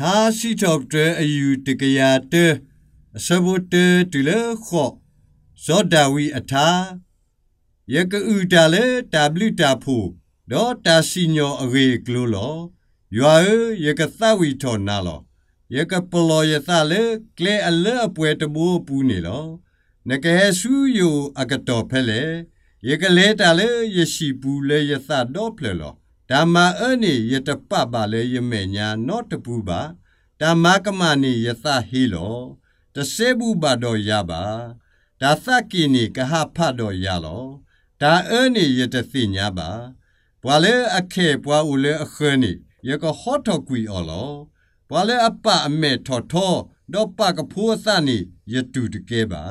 သာစီတော့တဲ့အယူတကရာတဲ့အစဘုတ်တူလေခေါဇောဒဝီအထာယကဥတလည်းတဝတာဖူဒေါ်တာစီညောအရေကလိုလောရွာယကသဝီထောနာလောယကပလောယသလည်းကလေအလဲအပွဲတမိုးပူးနေလောနကဟဆူယိုအကတော်ဖဲလေယကလေတလည်းယရှိပူလေယသတော့ဖဲလောဓမ္မအနေယတပပလဲယမေညာနောတပူပါဓမ္မကမနိယသဟိလောတဆေဘူးပါတော့ရပါဒါသကိနိကဟဖတ်တော့ရလောဒါအနေယတသိညာပါဘွာလဲအခေဘွာဦးလဲအခဲနိယကဟောတော့ကွီအော်လောဘွာလဲအပအမေထော်ထော်တော့ပကဖိုးသနိယတူတကဲပါ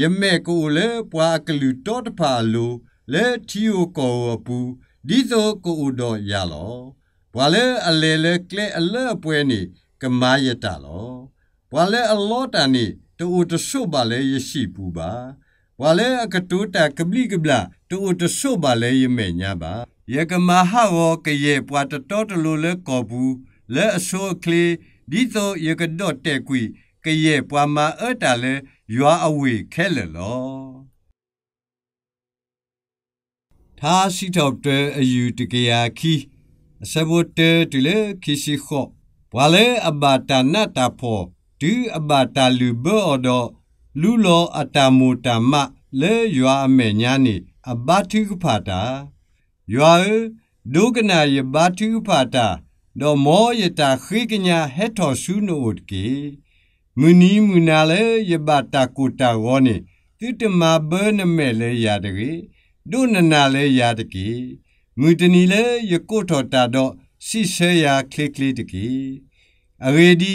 ယမေကိုလဲဘွာကလူတော့တဖာလူလဲတီယိုကောပူဒီသောကိုဥတော်ရလောဘွာလဲအလေလဲကလဲအလဲအပွဲနေကမာရတလောဘွာလဲအလောတန်နေတူတဆုပါလဲရရှိပူပါဘွာလဲအကတူတကပလီကပလာတူတဆုပါလဲရမဲ့ညာပါယကမဟာဝကရဲ့ပွာတတော်တလူလဲကောဘူးလဲအဆိုးကလေးဒီသောယကဒေါ်တဲ့ကွီကရဲ့ပွာမအတာလဲရွာအဝေခဲလလောဟာရှိတော့တဲ့အယူတကရာခီအစဘတဲတူလေခီရှိခောဘဝလေအဘတာနာတာဖို့ဒီအဘတာလူဘောတော့လူလောအတာမူတမလေရွာအမေညာနေအဘတိကဖတာရွာဒုကနာယဘတိကဖတာတော့မောယတာခိကညာဟက်တော်ဆုနိုတ်ကေမနီမူနာလေယဘတာကိုတာဝောနေတိတမဘနမဲလေရတကြီးဒုနနာလဲရာတကေငွတနီလဲယကုထော်တာတော့စီဆဲရာခလိကလိတကေအရေဒီ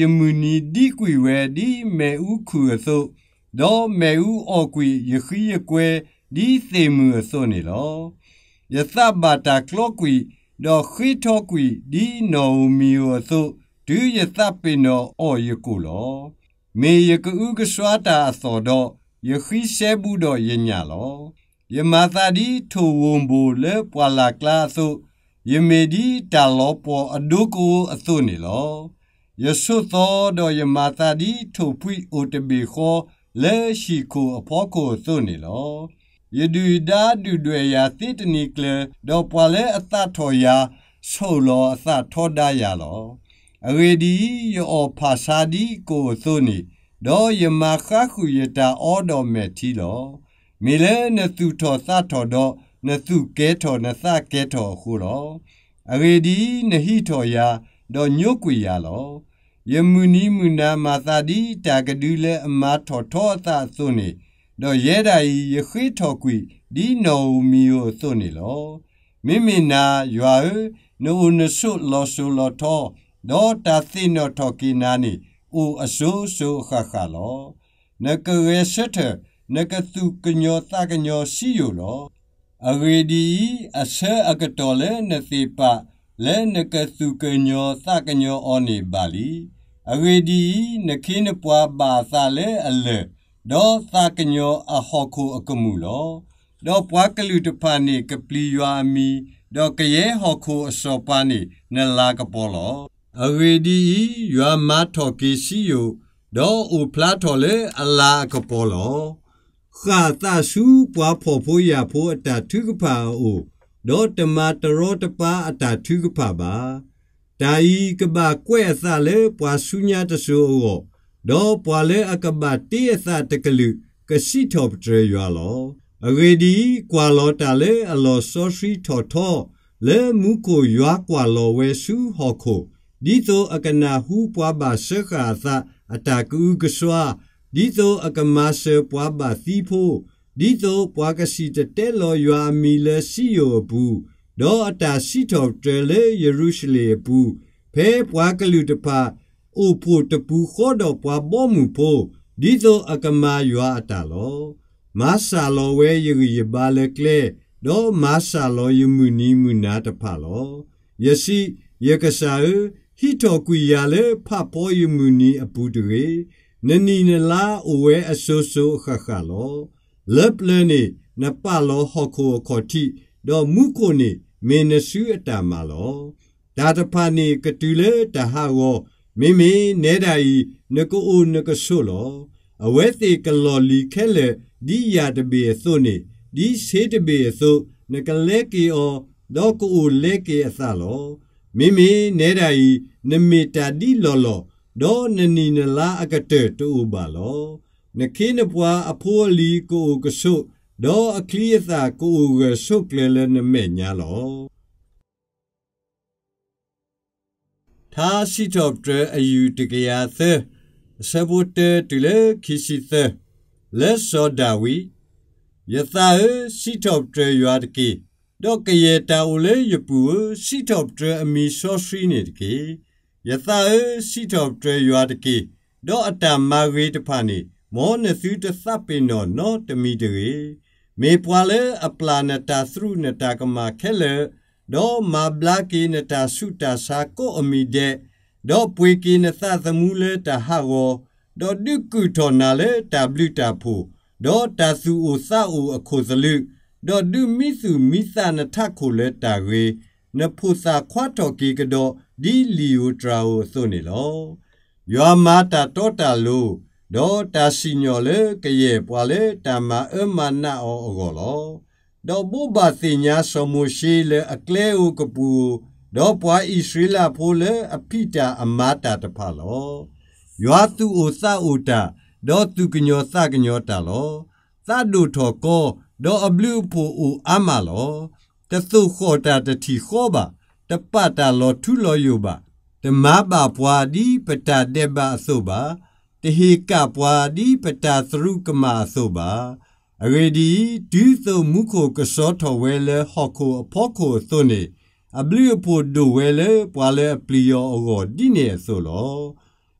ယမူနီဒီကွေဝဲဒီမဲဥခုအစုဒေါ်မဲဥအော်ကွေယခိယကွဲဒီသေမှုအစုနေလောယသဘာတာကလောကွေဒေါ်ခိထောကွေဒီနောမီယောအစုဒူယသပိနောအော်ယကုလောမေယကဥကစွာတာအစောတော့ယခိဆဲဘူးတော့ယညာလောယမသာဒီထိုဝုံဘူလေပွာလာကလာဆုယမေဒီတာလောပေါ်အဒုကူအစုနေလောယဆုသောဒောယမသာဒီထိုပွိအိုတဘီခောလေရှိကိုအဖောကိုစုနေလောယဒူဒါဒူတွေယာတိတနီကလဒောပွာလေအသထောယာဆိုလောအသထောဒါယာလောအဝေဒီယောဖာစာဒီကိုစုနေဒောယမခခုယတာအောဒောမေတီလောမေလနသူထောသထောတော့နသူကဲထောနသကဲထောဟုတော့အရေဒီနဟိထောယာတော့ညုတ်ကွေယာလောယမုနီမုနာမာသတိတာကဒူးလဲအမထောထောအသသွနေတော့ရဲတာဤယခိထောကွေဒီနောမီယိုသွနေလောမိမိနာရွာနိုနဆုလောဆုလောထောဒေါ်တာသိနောထောကိနာနီဥအဆုဆုခခလောနကရေစထနကသုကညောတကညောရှိယောလောအဂေဒီအဆဲအကတော်လဲနသိပလဲနကသုကညောသကညောအောနေပါလီအဂေဒီနခိနပွားပါသလဲအလဒောသကညောအဟောခုအကမှုလောဒောပွားကလူတဖာနေကပလီယွာမီဒောကရဲဟောခုအစောပါနေနလာကပေါ်လောအဂေဒီယွာမထော်ကေရှိယောဒောဥဖလာထော်လဲအလာကပေါ်လောခါတာစုပွားဖို့ဖို့ရဖို့အတာသူကပါအိုဒေါ်တမတရောတပါအတာသူကပါပါဒါဤကဘာကွဲ့အစလဲပွားစုညာတဆူအောဒေါ်ပွာလဲအကဘာတီအစတကလူကရှိတော်ပတရွာလောအဂေဒီကွာလောတာလဲအလောစောရှိထော်ထော်လဲမူကိုရွာကွာလောဝဲစုဟော်ခိုဒီသောအကနာဟူပွားပါရှခါသအတာကူကဆွာဒီသောအကမဆယ်ပွားပါသီဖို့ဒီသောပွားကစီတဲလောရွာမီလစီယိုဘူးဒေါ်အတာစီတော်တဲလေယေရုရှလေဘူးဖဲပွားကလူတပါအိုဖို့တပူခေါ်တော်ပွားဘောမှုဖို့ဒီသောအကမရွာအတာလောမဆာလောဝဲယေရပါလကလေဒေါ်မဆာလောယမူနီမူနာတပါလောယစီယကဆာဟီတော်ကွေရလေဖပေါ်ယမူနီအပူတွေနနီနလာအဝဲအဆူဆူခခလောလပ်လနေနပလောဟခုခေါတိတော့မုကိုနေမင်းနစုအတာမလောဒါတဖာနေကတူလေတဟာဝမိမိနေဒာဤနကိုအိုနကဆုလောအဝဲတိကလောလီခဲလေဒီယာတဘေသုနေဒီစေတဘေသုနကလေကီအောတော့ကိုအိုလေကေအသလောမိမိနေဒာဤနမေတာဒီလောလောဒေါ်နနီနလာအကတဲတူပါလောနခိနပွားအဖိုးလီကိုကဆုဒေါ်အခလီသာကိုကဆုကလေလနမေညာလောသာစီတော့တဲ့အယူတကရာသဆဘုတဲတလေခိစီသလက်စောဒဝီယသာစီတော့တဲ့ရွာတကေတော့ကရေတာဦးလေယပူစီတော့တဲ့အမီဆောရှိနေတကေယသအစီတောတရရွာတကေဒေါအတမဂေတဖာနေမောနသုတသပိနောနောတမိတကေမေပွာလေအပလာနတာသရုနတာကမခဲလေဒေါမဘလကေနတာစုတာစာကိုအမိတဲ့ဒေါပွေကေနသသမူလေတဟောဒေါဒုကုထောနာလေတဝတာဖို့ဒေါ်တာစုအိုစအိုအခုစလုဒေါ်ဒုမိစုမိသနထခိုလက်တာရေနဖူစာခွာတော်ကေကတော့ဒီလီယိုဒရာကိုဆိုနေလောယောမာတာတောတာလိုဒေါ်တာစီညောလေကရဲ့ပွာလေတမအမနာအောအောလောဒေါ်ဘူဘာစီညာဆမူရှိလေအကလေဥကပူဒေါ်ပွာဣစရီလာဖိုလေအပိတာအမတာတဖလောယောသူအိုသအိုတာဒေါ်သူကညောသကညောတာလောသဒုထောကောဒေါ်အဘလူဖူအူအမလောတသုခောတာတတိခောပါတပတာလောထုလောယောပါဓမ္မပါပွားဒီပတာတေပါအစုပါတဟေကပွားဒီပတာသရုကမအစုပါအရေဒီဒီသမုခိုကစောထဝဲလဟောခိုအဖောခိုသွနေအဘလီပိုဒိုဝဲလပွာလဲပလီယောအောဒီနေဆိုလော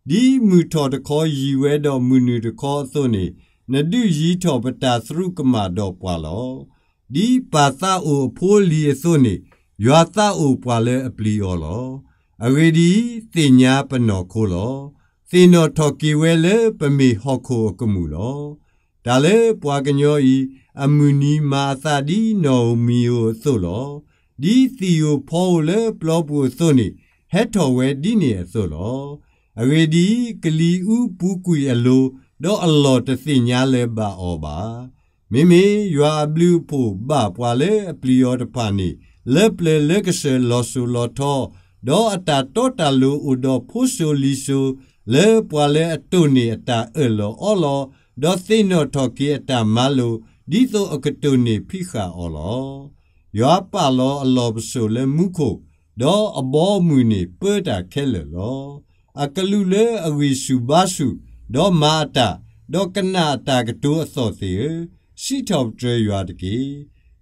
ဒီမူထော်တခေါ်ရီဝဲတော်မူနီတခေါ်သွနေနဒုရီထော်ပတာသရုကမတော်ပွာလောဒီပါတာအိုဖိုးလီဆိုနေရွာတာအိုပွာလဲအပလီော်လောအဂေဒီတင်ညာပနော်ခိုးလောစင်တော်ထော်ကေဝဲလဲပမေဟော်ခိုကမှုလောဒါလဲပွာကညောဤအမှုနီမာသတိနောမီယိုဆိုလောဒီစီယိုဖောလဲပလောပူဆိုနေဟက်တော်ဝဲဒီနေဆိုလောအဂေဒီကလီဥပူကွေအလိုတော့အလော်တစင်ညာလဲပါအောပါမိမိယွာဘလူးပိုဘပွာလေပလီယောတဖာနီလက်ပလေလက်ကဆယ်လောဆူလောထောဒေါ်အတာတောတလူဥဒေါ်ဖူဆူလီဆူလေပွာလေအတုနီအတာအလောအောလောဒေါ်သိနောထောကီအတာမလူဒီသောအကတုနီဖိခာအောလောယွာပါလောအလောပဆူလေမုခိုဒေါ်အဘောမူနီပေတာခဲလောအကလူလေအဝီစုဘဆုဒေါ်မာတာဒေါ်ကနာတာကတူအသောစီရှိထောက်ကျွဲရွာတကေ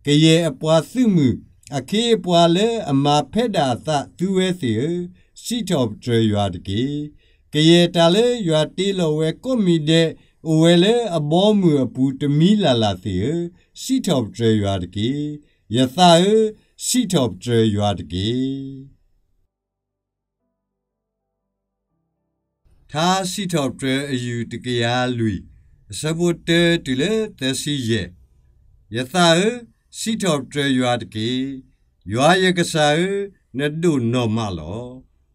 ကရဲ့အပွားစုမှုအခေးပွားလဲအမာဖက်တာသသူဝဲစီရှိထောက်ကျွဲရွာတကေကရဲ့တလဲရွာတီလောဝဲကွမီတဲ့ဝဲလဲအဘောမှုအပူတမီလာလာစီရှိထောက်ကျွဲရွာတကေယသရှိထောက်ကျွဲရွာတကေသာရှိထောက်ကျွဲအယူတကရာလူစဘုတေတူလေသစီယေယသာစီထော်တေရွာတကေရွာယကဆာနဒုနောမလော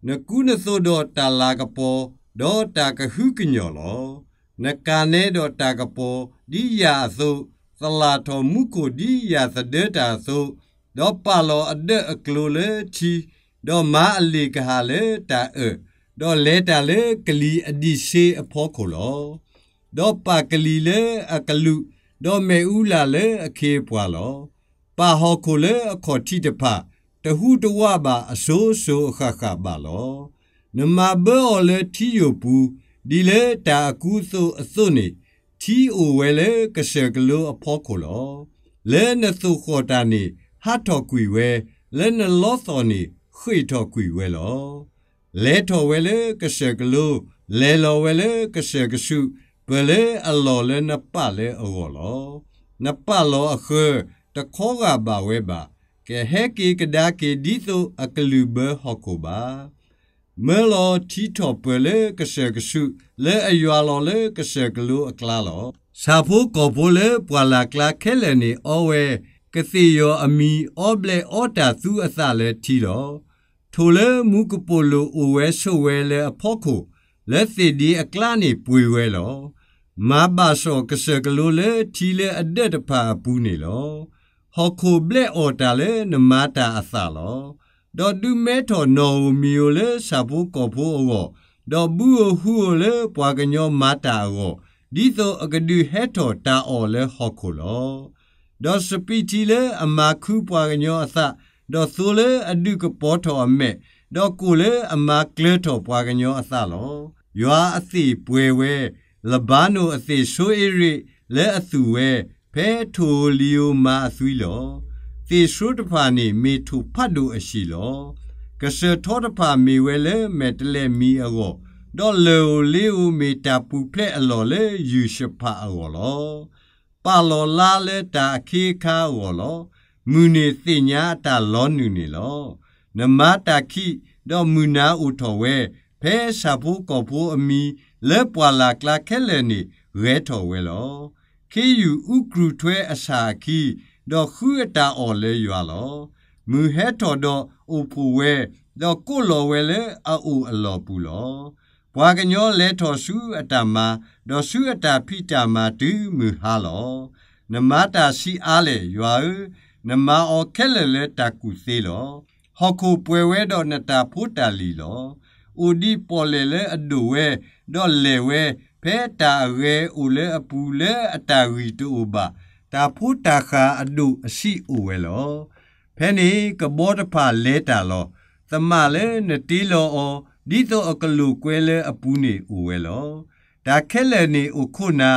နကုနသောဒေါ်တာလာကပေါ်ဒေါ်တာကဟုကညောလောနကာနေဒေါ်တာကပေါ်ဒီယာသုသလာတော်မူကိုဒီယာသဒေတာသုဒေါ်ပါလောအဒက်အကလိုလေချီဒေါ်မာအလီကဟာလေတာအေဒေါ်လေတာလေကလီအဒီရှေအဖောကိုလောဒေါ်ပါကလီလေအကလူဒေါ်မေဦးလာလေအခေပွာလောပါဟောခိုလေအခေါ်တိတဖတဟုတဝပါအစိုးဆိုအခခပါလောနမဘောလေတီယပူဒီလေတာကူဆိုအစွနေတီအိုဝဲလေကရှကလိုအဖောခိုလောလဲနသုခေါ်တာနေဟာတော်ကွေဝဲလဲနလောစောနေခွေတော်ကွေဝဲလောလဲတော်ဝဲလေကရှကလိုလဲလောဝဲလေကရှကရှုတွယ်လေအလော်လဲနပလဲအောလောနပလောအခေတခောကပါဝဲပါကဲဟဲကေကဒါကေဒီဆိုအကလူဘဟောကိုပါမဲလောတီထောပလေကဆကဆုလဲအယွာလောလဲကဆကလူအကလာလောစာဖို့ကောပိုလေပွာလာကလာခဲလနေဩဝဲကစီယောအမီဩဘလေဩတာသူအစလဲထီတော်ထိုလဲမူကပိုလိုဩဝဲဆိုဝဲလဲအဖို့ကိုလဲစီဒီအကလာနေပွေဝဲလောမဘာစောကဆကလိုလေထီလေအဒက်တဖာပူးနေလောဟော်ခိုဘလက်အော်တာလေနမတာအသလောဒေါ်ဒူမဲထော်နော်မီယိုလေစာဘူကောဘူအောဒေါ်ဘူးဟူလေပွာကညောမတာအောဒီသောအကဒူဟဲထော်တာအော်လေဟော်ခိုလောဒေါ်စပီတီလေအမာခူပွာကညောအသဒေါ်သိုလေအဒူကပေါ်ထော်အမဲဒေါ်ကိုလေအမာကလေထော်ပွာကညောအသလောရွာအသိပွဲဝဲလဘာနိုအသိဆိုအရိလဲအသူဝဲဖဲထိုလီယိုမာအသွီလောသေရှုတဖာနေမေထုဖတ်တို့အရှိလောကဆထောတဖာမေဝဲလဲမဲတလဲမီအောတော့လေလီဦးမီတာပူဖလက်အလော်လေယူရှဖာအောလောပါလောလာလဲတာခေခါအောလောမူနေသိညာတာလောနူနေလောနမတာခိတော့မူနာဥထောဝဲဖဲရှာဖို့ကော်ဖို့အမီလဲပွာလာကလာခဲလဲနေရဲထော်ဝဲလောခေယူဥကရုထွဲအစာခီတော့ခူအတာအော်လဲရွာလောမူဟဲထော်တော့အိုဖူဝဲတော့ကိုလော်ဝဲလဲအိုအလော်ပူလောဘွာကညောလဲထော်စုအတာမာတော့စုအတာဖိတာမာဒူးမူဟာလောနမတာရှိအားလဲရွာနမအော်ခဲလဲလဲတကူသေးလောဟော်ခုပွဲဝဲတော့နတာဖိုးတာလီလောအိုဒီပေါ်လေလေအဒိုဝဲဒေါ်လေဝဲဖဲတာရဲအိုလေအပူလေအတာရီတူဘာတာဖူတာခာအဒိုအရှိအိုဝဲလောဖဲနေကဘောတဖာလဲတာလောသမလဲနတီလောအောဒီတော့အကလူကွဲလဲအပူနေအိုဝဲလောဒါခက်လဲနေအိုခုနာ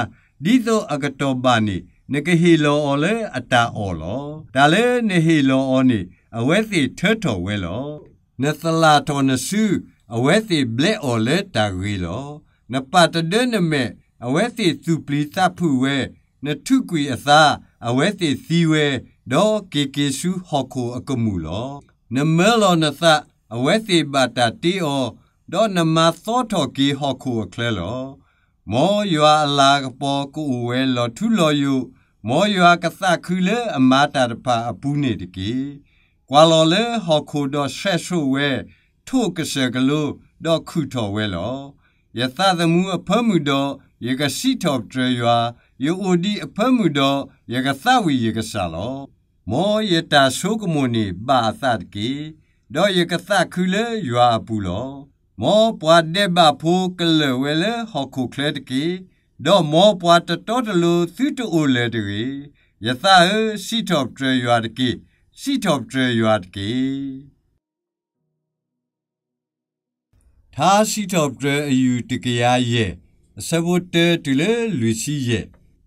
ဒီတော့အကတော်ပါနေနကဟီလောအောလေအတာအောလောဒါလဲနေဟီလောအောနေအဝဲစီထဲ့တော်ဝဲလောနသလာတော်နဆူးအဝဲစီဘလက်အော်လက်တာရီလောနပတ်တဒနမဲအဝဲစီစုပလီသဖူဝဲနထုကွေအသာအဝဲစီစီဝဲဒေါ်ကေကေရှူဟော်ကိုအကမှုလောနမဲလောနသအဝဲစီပါတာတီအောဒေါ်နမသောထော်ကေဟော်ကိုအကလဲလောမောယွာအလာကပေါ်ကိုဝဲလောထုလောယုမောယွာကသခူလေအမတာတပါအပူးနေတကေကွာလောလေဟော်ကိုဒေါ်ဆက်ရှူဝဲထို့ကဆကလိုတော့ခုထော်ဝဲလောယသသမူအဖမှုတော့ယေကစီထော်ကြေရွာယေအိုဒီအဖမှုတော့ယေကသဝီယေကဆာလောမောယတာဆုကမုန်နီဘာသတ်ကေတော့ယေကသခုလေရွာပူလောမောပွားတဲ့ဘဖိုးကလဝဲလေဟခုကလက်ကေတော့မောပွားတတော်တလူသီတူလေတကေယသစီထော်ကြေရွာတကေစီထော်ကြေရွာတကေသာစီတော့ဒရအယူတကရရဲ့အစဘုတ်တဲတူလေလူစီရဲ့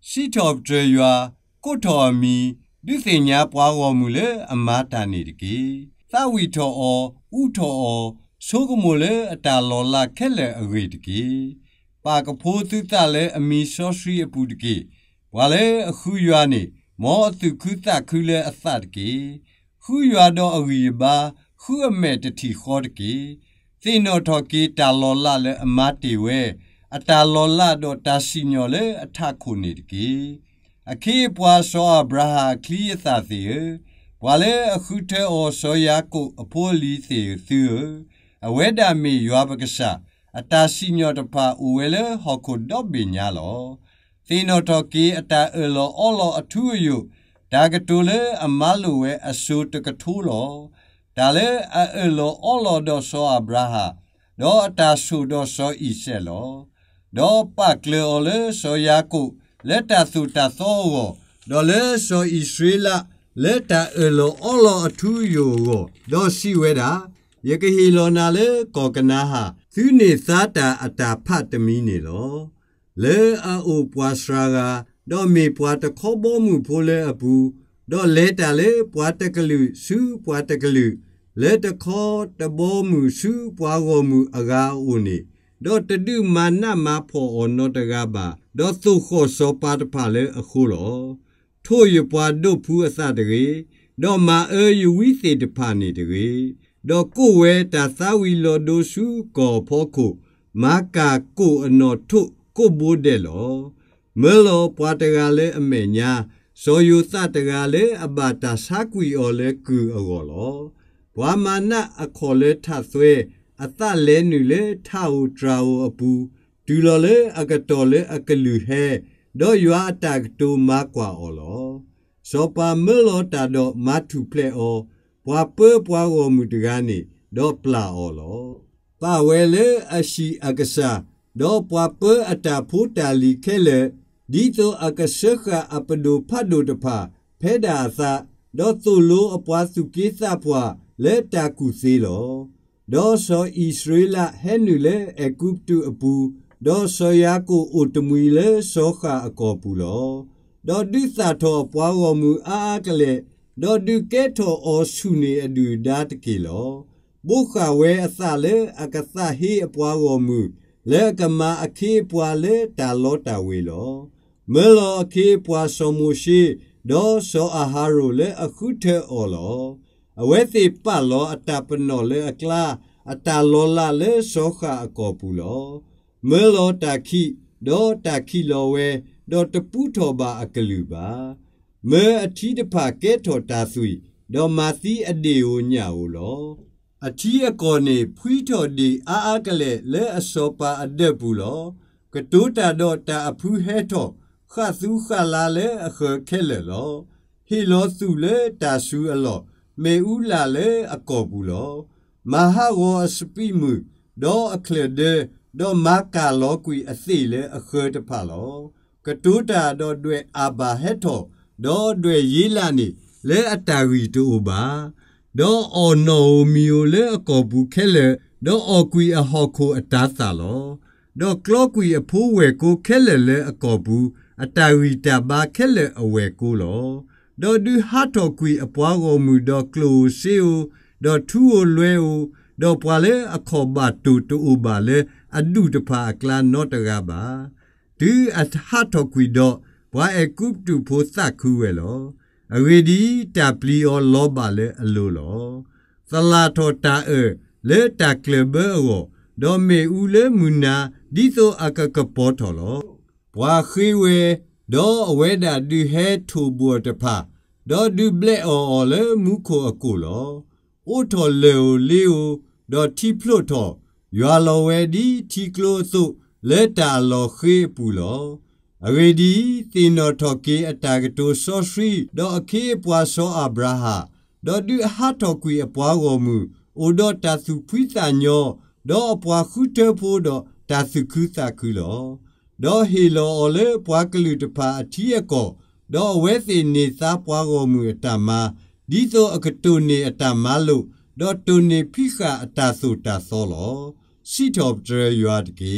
စီတော့ဒရရွာကိုထော်မီဒီစင်ညာပွားတော်မူလေအမတာနေတကေသဝီထော်အောဥထော်အောသိုးကမိုလေအတာလော်လာခက်လေအွေတကေပါကဖိုးသူတလည်းအမီစောရှိအပူတကေဝါလေအခုရွာနေမောအသူခုတခုလေအသတကေခုရွာတော့အွေပါခုအမဲတတိခေါ်တကေသိနောထောကီတာလောလလည်းအမတီဝဲအတာလောလတော့တာစီညောလည်းအထခုနေတကေအခေပွားစောအဗရာဟာခလီယသသေဘွာလေအခုထဲအောစောယာကိုအဖိုးလီသေသေအဝဲတာမီရွာပက္ကစအတာစီညောတဖာဥဝဲလေဟောကုဒော့ဘညာလောသိနောထောကီအတာအလောအောလောအထူးယုဒါကတူလေအမလူဝဲအဆူတကထူးလောဒါလေအဲလိုအော်လော်ဒိုဆိုအဗရာဟာဒေါ်တာဆူဒိုဆိုအီဆဲလောဒေါ်ပကလေအိုလေဆိုယာကုလက်တာဆူတာသောဝဒေါ်လေဆိုအီဆွေလာလက်တာအဲလိုအော်လော်အထူးယိုကိုဒေါ်စီဝဲတာယကဟီလောနာလေကောကနာဟာသူနေသားတာအတာဖတ်တမီနေလောလေအိုပွာစရာကဒေါ်မေပွာတခေါ်ဘောမှုဖိုးလေအဘူးတော့လေတလေပွားတက်ကလူစူပွားတက်ကလူလေတခေါ်တဘောမူစူပွားကောမူအကားဦးနေတော့တတုမာနမဖော်အောင်တော့တကားပါတော့သူခေါ်စောပါတဖလေအခုလောထို့ရပွားတို့ဖူးအစတကေတော့မာအေယူဝိစေတဖနေတကေတော့ကိုဝဲတသဝီလောဒိုစုကောဖောခုမာကာကိုအနော်ထုကိုဘိုးတယ်လောမဲလောပွားတကလည်းအမေညာဇောယုသတကလည်းအပါတာစာကွီော်လဲကူအော်လောဘဝမာနအခေါ်လဲထသွဲအသလဲနူလဲထဟူဒရာဟူအပူဒူလော်လဲအကတော်လဲအကလူဟဲတော့ယွာတကတူမကွာအော်လောဇောပါမလောတာတော့မထူဖလဲအော်ဘွာပွဲပွားတော်မူတကားနေတော့ပလာအော်လောပါဝဲလဲအရှိအက္ကစားတော့ပွာပွဲအတာဖူတာလီခဲလဲဒီသောအကရှခအပဒုဖဒုတဖဖဲဒါသဒေါ်သူလိုအပွားစုကိစ္စပွားလက်တာကုစေလောဒေါ်စောဣသရေလဟဲနူလေအကုပတုအပူဒေါ်စောယာကိုအိုတမူလေစောခအကောပူလောဒေါ်ဒိသာထောပွားတော်မူအာကလေဒေါ်ဒုကဲထောအောစုနေအဒူဒါတကေလောဘုခဝဲအစလေအကသဟေအပွားတော်မူလေကမအခေးပွားလေတာလောတာဝေလောမေလကေပွာဆောမူရှိဒေါ်ဆောအာဟာရိုလေအခုထဲအော်လောအဝဲသိပတ်လောအတပနောလေအကလာအတလောလာလေဆောခာအကောပူလောမေလောတခိဒေါ်တခိလောဝဲဒေါ်တပူထောပါအကလူပါမေအထီးတဖာကဲထော်တာဆွီဒေါ်မာသီအတေကိုညဟိုလောအထီးအကောနေဖွီးထော်ဒီအာအကလေလဲအစောပါအတက်ဘူးလောကတိုးတာတော့တာအဖူးဟဲထော်ခါစုခလာလေအခခဲလေလောဟီလောစုလေတာစုအလောမေဥလာလေအကောဘူးလောမဟာဝအစပိမှုဒေါအခလေဒေဒေါမကာလောကွီအစီလေအခဲတဖလောကတူတာဒေါတွေအာဘာဟက်ထောဒေါတွေရီလာနီလေအတာရီတူပါဒေါအော်နိုမီယိုလေအကောဘူးခဲလေဒေါအော်ကွီအဟော်ခိုအတားသာလောဒေါကလောကွီအဖိုးဝဲကိုခဲလေလေအကောဘူးအတဝီတဘာခဲလအဝဲကိုလောဒေါ်ဒူဟာတော်ကွီအပွားကိုမူဒေါ်ကလိုစီယိုဒေါ်ထူအိုလွဲအိုဒေါ်ပွာလေအခေါ်ဘတ်တူတူဘာလေအဒူတဖာကလာနော့တကပါဒီအဟာတော်ကွီဒေါ်ဘွာအကုပ်တူဖိုသခူးဝဲလောအဝေဒီတပလီယောလောပါလေအလိုလောသလာထောတာအေလေတကလဘအောဒေါ်မေဦးလေမူနာဒီဆိုအကကပေါ်တော်လောဘွာခိဝေဒေါ်အဝဲတာဒီဟဲထူဘောတဖာဒေါ်ဒီဘလက်အော်လေမူခိုအကိုလောအိုထော်လေိုလေိုဒေါ်တီဖလို့ထော်ရွာလော်ဝဲဒီတီကလို့စုလက်တာလော်ခေပူလောအဝေဒီတင်တော်ထော်ကေအတာကတိုဆောရှိဒေါ်အခေပွာဆောအဗရာဟာဒေါ်ဒီဟာတော်ကွေအပွားတော်မူအိုဒေါ်တာစုဖိသညောဒေါ်အပွားခုတေဖို့ဒေါ်တာစုခုသခုလောဒေါ်ဟီလိုအလေပွားကလူတပါအထီအကောဒေါ်ဝဲစီနေစားပွားကိုမူတမဒီသောအကတုနေအတမလို့ဒေါ်တုနေဖိခအတဆူတဆောလောစီတော်ဒရယွာတကေ